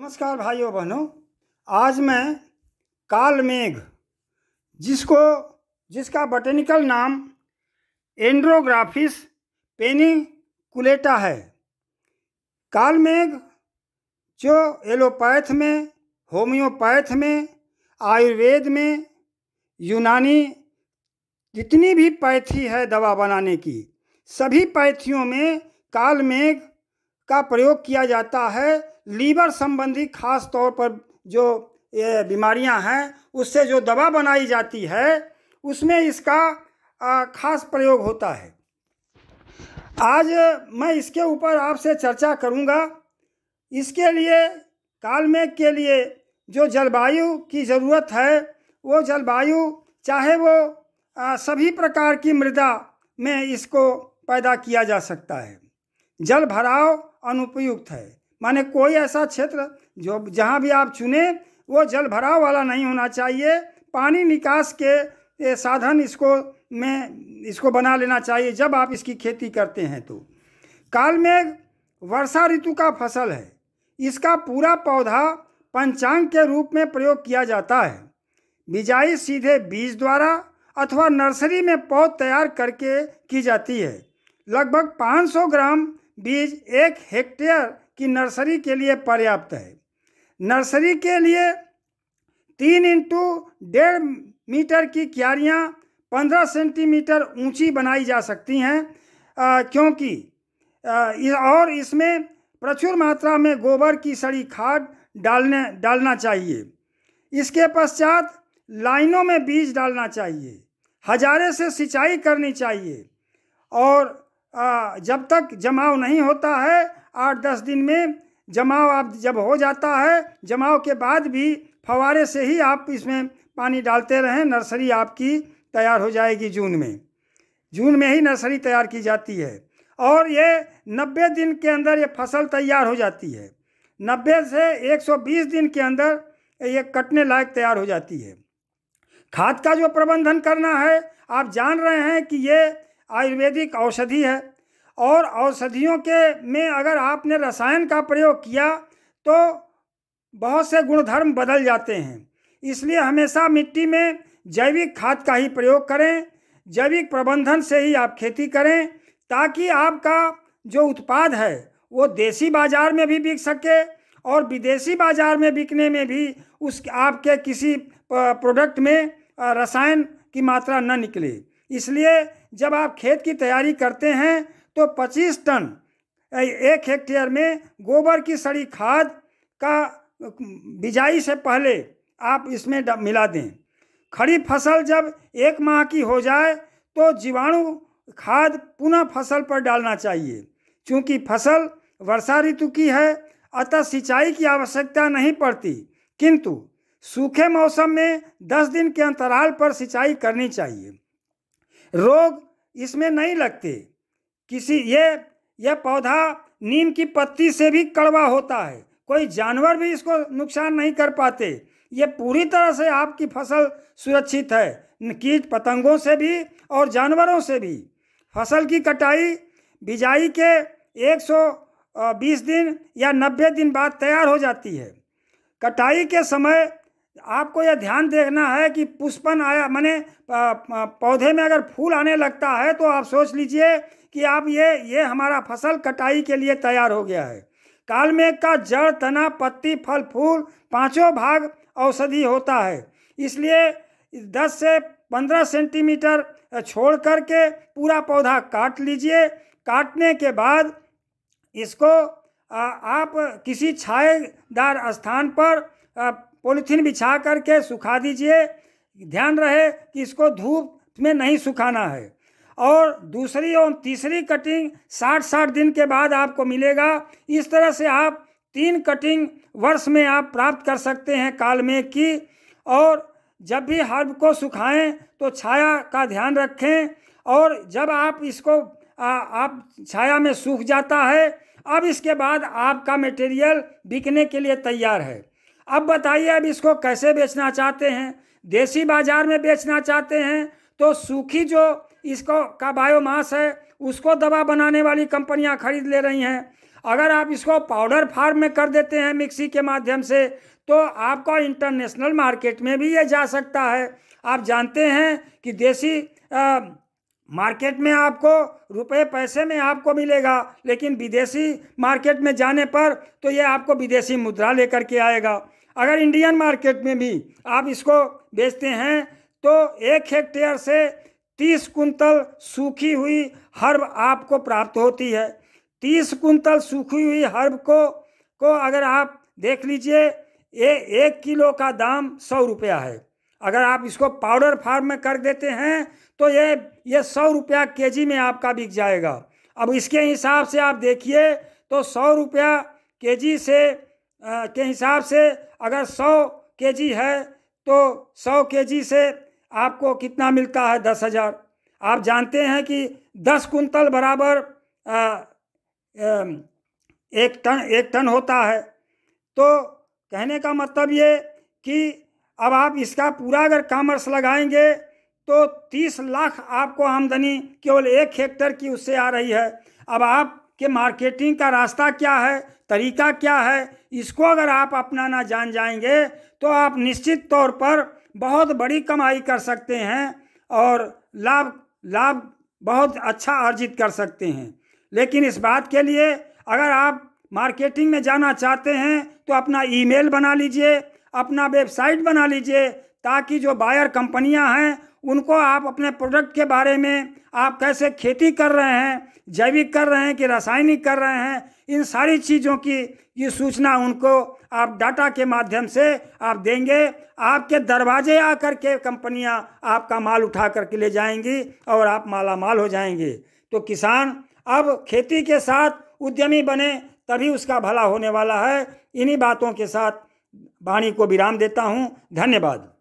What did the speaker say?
नमस्कार भाइयों बहनों आज मैं काल मेघ जिसको जिसका बॉटेनिकल नाम एंड्रोग्राफिस पेनिकुलेटा है काल मेघ जो एलोपैथ में होम्योपैथ में आयुर्वेद में यूनानी जितनी भी पैथी है दवा बनाने की सभी पैथियों में काल मेघ का प्रयोग किया जाता है लीवर संबंधी खास तौर पर जो ये बीमारियां हैं उससे जो दवा बनाई जाती है उसमें इसका खास प्रयोग होता है आज मैं इसके ऊपर आपसे चर्चा करूंगा इसके लिए कालमेघ के लिए जो जलवायु की ज़रूरत है वो जलवायु चाहे वो सभी प्रकार की मृदा में इसको पैदा किया जा सकता है जल भराव अनुपयुक्त है माने कोई ऐसा क्षेत्र जो जहाँ भी आप चुने वो जल भराव वाला नहीं होना चाहिए पानी निकास के साधन इसको में इसको बना लेना चाहिए जब आप इसकी खेती करते हैं तो काल में वर्षा ऋतु का फसल है इसका पूरा पौधा पंचांग के रूप में प्रयोग किया जाता है बिजाई सीधे बीज द्वारा अथवा नर्सरी में पौध तैयार करके की जाती है लगभग 500 ग्राम बीज एक हेक्टेयर कि नर्सरी के लिए पर्याप्त है नर्सरी के लिए तीन इंटू डेढ़ मीटर की क्यारियाँ पंद्रह सेंटीमीटर ऊंची बनाई जा सकती हैं क्योंकि और इसमें प्रचुर मात्रा में गोबर की सड़ी खाद डालने डालना चाहिए इसके पश्चात लाइनों में बीज डालना चाहिए हजारे से सिंचाई करनी चाहिए और आ, जब तक जमाव नहीं होता है आठ दस दिन में जमाव आप जब हो जाता है जमाव के बाद भी फवारे से ही आप इसमें पानी डालते रहें नर्सरी आपकी तैयार हो जाएगी जून में जून में ही नर्सरी तैयार की जाती है और ये नब्बे दिन के अंदर ये फसल तैयार हो जाती है नब्बे से एक सौ बीस दिन के अंदर ये कटने लायक तैयार हो जाती है खाद का जो प्रबंधन करना है आप जान रहे हैं कि ये आयुर्वेदिक औषधि है और औषधियों के में अगर आपने रसायन का प्रयोग किया तो बहुत से गुणधर्म बदल जाते हैं इसलिए हमेशा मिट्टी में जैविक खाद का ही प्रयोग करें जैविक प्रबंधन से ही आप खेती करें ताकि आपका जो उत्पाद है वो देसी बाज़ार में भी बिक सके और विदेशी बाज़ार में बिकने में भी उस आपके किसी प्रोडक्ट में रसायन की मात्रा न निकले इसलिए जब आप खेत की तैयारी करते हैं तो 25 टन एक हेक्टेयर में गोबर की सड़ी खाद का बिजाई से पहले आप इसमें मिला दें खड़ी फसल जब एक माह की हो जाए तो जीवाणु खाद पुनः फसल पर डालना चाहिए क्योंकि फसल वर्षा ऋतु की है अतः सिंचाई की आवश्यकता नहीं पड़ती किंतु सूखे मौसम में दस दिन के अंतराल पर सिंचाई करनी चाहिए रोग इसमें नहीं लगते किसी ये यह पौधा नीम की पत्ती से भी कड़वा होता है कोई जानवर भी इसको नुकसान नहीं कर पाते ये पूरी तरह से आपकी फसल सुरक्षित है कीट पतंगों से भी और जानवरों से भी फसल की कटाई बिजाई के 120 दिन या 90 दिन बाद तैयार हो जाती है कटाई के समय आपको यह ध्यान देखना है कि पुष्पन आया मैंने पौधे में अगर फूल आने लगता है तो आप सोच लीजिए कि आप ये ये हमारा फसल कटाई के लिए तैयार हो गया है कालमेघ का जड़ तना पत्ती फल फूल पांचों भाग औषधि होता है इसलिए 10 से 15 सेंटीमीटर छोड़ करके पूरा पौधा काट लीजिए काटने के बाद इसको आप किसी छाएदार स्थान पर पॉलिथीन बिछा करके सुखा दीजिए ध्यान रहे कि इसको धूप में नहीं सुखाना है और दूसरी और तीसरी कटिंग साठ साठ दिन के बाद आपको मिलेगा इस तरह से आप तीन कटिंग वर्ष में आप प्राप्त कर सकते हैं काल में की और जब भी हर्ब को सुखाएं तो छाया का ध्यान रखें और जब आप इसको आ, आप छाया में सूख जाता है अब इसके बाद आपका मटेरियल बिकने के लिए तैयार है अब बताइए अब इसको कैसे बेचना चाहते हैं देसी बाजार में बेचना चाहते हैं तो सूखी जो इसको का बायोमास है उसको दवा बनाने वाली कंपनियां खरीद ले रही हैं अगर आप इसको पाउडर फार्म में कर देते हैं मिक्सी के माध्यम से तो आपका इंटरनेशनल मार्केट में भी ये जा सकता है आप जानते हैं कि देसी आ, मार्केट में आपको रुपए पैसे में आपको मिलेगा लेकिन विदेशी मार्केट में जाने पर तो ये आपको विदेशी मुद्रा लेकर के आएगा अगर इंडियन मार्केट में भी आप इसको बेचते हैं तो एक हेक्टेयर से तीस कुंतल सूखी हुई हर्ब आपको प्राप्त होती है तीस कुंतल सूखी हुई हर्ब को को अगर आप देख लीजिए ये एक किलो का दाम सौ रुपया है अगर आप इसको पाउडर फार्म में कर देते हैं तो ये ये सौ रुपया के जी में आपका बिक जाएगा अब इसके हिसाब से आप देखिए तो सौ रुपया के जी से के हिसाब से अगर सौ के जी है तो सौ के जी से आपको कितना मिलता है दस हज़ार आप जानते हैं कि दस कुंतल बराबर आ, एक टन एक टन होता है तो कहने का मतलब ये कि अब आप इसका पूरा अगर कामर्स लगाएंगे तो तीस लाख आपको आमदनी केवल एक हेक्टर की उससे आ रही है अब आप कि मार्केटिंग का रास्ता क्या है तरीका क्या है इसको अगर आप अपनाना जान जाएंगे तो आप निश्चित तौर पर बहुत बड़ी कमाई कर सकते हैं और लाभ लाभ बहुत अच्छा अर्जित कर सकते हैं लेकिन इस बात के लिए अगर आप मार्केटिंग में जाना चाहते हैं तो अपना ईमेल बना लीजिए अपना वेबसाइट बना लीजिए ताकि जो बायर कंपनियां हैं उनको आप अपने प्रोडक्ट के बारे में आप कैसे खेती कर रहे हैं जैविक कर रहे हैं कि रासायनिक कर रहे हैं इन सारी चीज़ों की ये सूचना उनको आप डाटा के माध्यम से आप देंगे आपके दरवाजे आकर के कंपनियां आपका माल उठा करके ले जाएंगी और आप माला माल हो जाएंगे तो किसान अब खेती के साथ उद्यमी बने तभी उसका भला होने वाला है इन्हीं बातों के साथ वाणी को विराम देता हूँ धन्यवाद